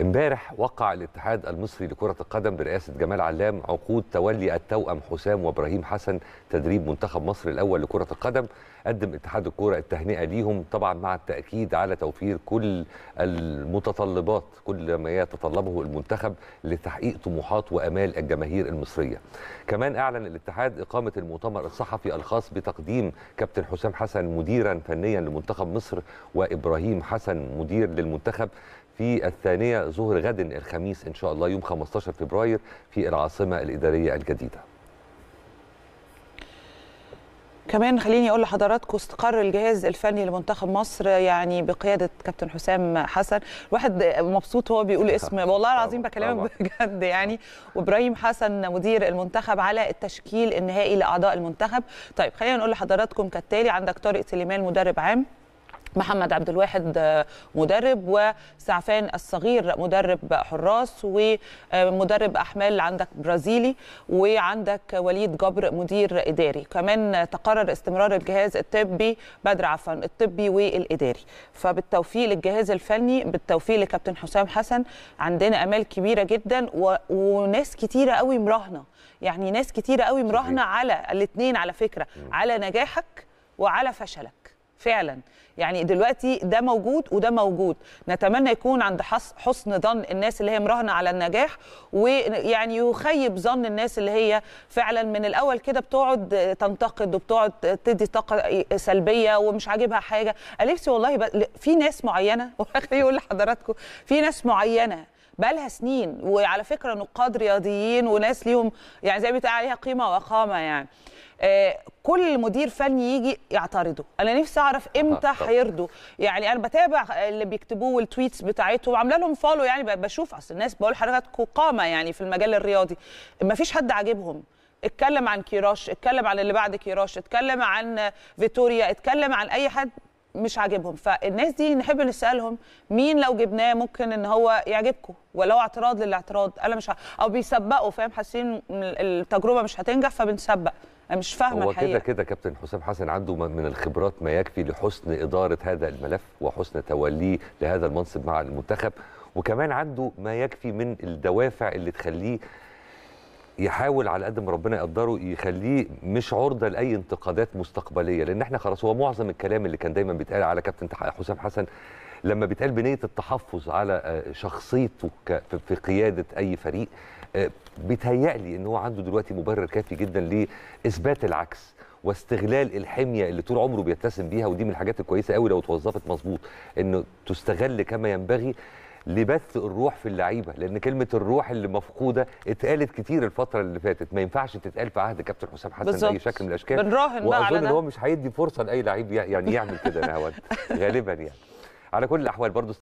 امبارح وقع الاتحاد المصري لكرة القدم برئاسة جمال علام عقود تولي التوأم حسام وابراهيم حسن تدريب منتخب مصر الأول لكرة القدم قدم اتحاد الكرة التهنئة ليهم طبعا مع التأكيد على توفير كل المتطلبات كل ما يتطلبه المنتخب لتحقيق طموحات وأمال الجماهير المصرية كمان أعلن الاتحاد إقامة المؤتمر الصحفي الخاص بتقديم كابتن حسام حسن مديرا فنيا لمنتخب مصر وإبراهيم حسن مدير للمنتخب في الثانية ظهر غد الخميس إن شاء الله يوم 15 فبراير في العاصمة الإدارية الجديدة كمان خليني اقول لحضراتكم استقر الجهاز الفني لمنتخب مصر يعني بقياده كابتن حسام حسن الواحد مبسوط وهو بيقول اسم والله العظيم بكلمك بجد يعني وابراهيم حسن مدير المنتخب على التشكيل النهائي لاعضاء المنتخب طيب خلينا نقول لحضراتكم كالتالي عندك طارق سليمان مدرب عام محمد عبد الواحد آه، مدرب وسعفان الصغير مدرب حراس ومدرب احمال عندك برازيلي وعندك وليد جبر مدير اداري كمان تقرر استمرار الجهاز الطبي بدر عفوا الطبي والاداري فبالتوفيق للجهاز الفني بالتوفيق لكابتن حسام حسن عندنا امال كبيره جدا و... وناس كتيره قوي مراهنه يعني ناس كتيره قوي مراهنه على الاثنين على فكره على نجاحك وعلى فشلك فعلا يعني دلوقتي ده موجود وده موجود نتمنى يكون عند حسن ظن الناس اللي هي مراهنه على النجاح ويعني يخيب ظن الناس اللي هي فعلا من الاول كده بتقعد تنتقد وبتقعد تدي طاقه سلبيه ومش عاجبها حاجه الفسي والله في ناس معينه واخليه يقول لحضراتكم في ناس معينه بقى لها سنين وعلى فكره نقاد رياضيين وناس ليهم يعني زي ما بيتقال عليها قيمه وقامه يعني آه كل مدير فني يجي يعترضه انا نفسي اعرف امتى هيرضوا يعني انا بتابع اللي بيكتبوه والتويتس بتاعتهم وعامله لهم فولو يعني بشوف اصل الناس بقول حضرتك قامه يعني في المجال الرياضي ما فيش حد عاجبهم اتكلم عن كيراش اتكلم عن اللي بعد كيراش اتكلم عن فيتوريا اتكلم عن اي حد مش عاجبهم فالناس دي نحب نسالهم مين لو جبناه ممكن ان هو يعجبكم ولو اعتراض للاعتراض انا مش ع... او بيسبقوا فاهم حاسين التجربه مش هتنجح فبنسبق انا مش فاهمه هو كده كده كابتن حسام حسن عنده من الخبرات ما يكفي لحسن اداره هذا الملف وحسن توليه لهذا المنصب مع المنتخب وكمان عنده ما يكفي من الدوافع اللي تخليه يحاول على قد ما ربنا يقدره يخليه مش عرضه لاي انتقادات مستقبليه لان احنا خلاص هو معظم الكلام اللي كان دايما بيتقال على كابتن حسام حسن لما بيتقال بنيه التحفظ على آه، شخصيته في قياده اي فريق آه، بيتهيألي ان هو عنده دلوقتي مبرر كافي جدا لاثبات العكس واستغلال الحميه اللي طول عمره بيتسم بيها ودي من الحاجات الكويسه قوي لو اتوظفت مظبوط انه تستغل كما ينبغي لبث الروح في اللعيبه لان كلمه الروح اللي مفقوده اتقالت كتير الفتره اللي فاتت ما ينفعش تتقال في عهد كابتن حسام حسن بالزبط. باي شكل من الاشكال بنراهن واظن ان هو مش هيدي فرصه لاي لعيب يعني يعمل كده يعني غالبا يعني على كل الاحوال برضه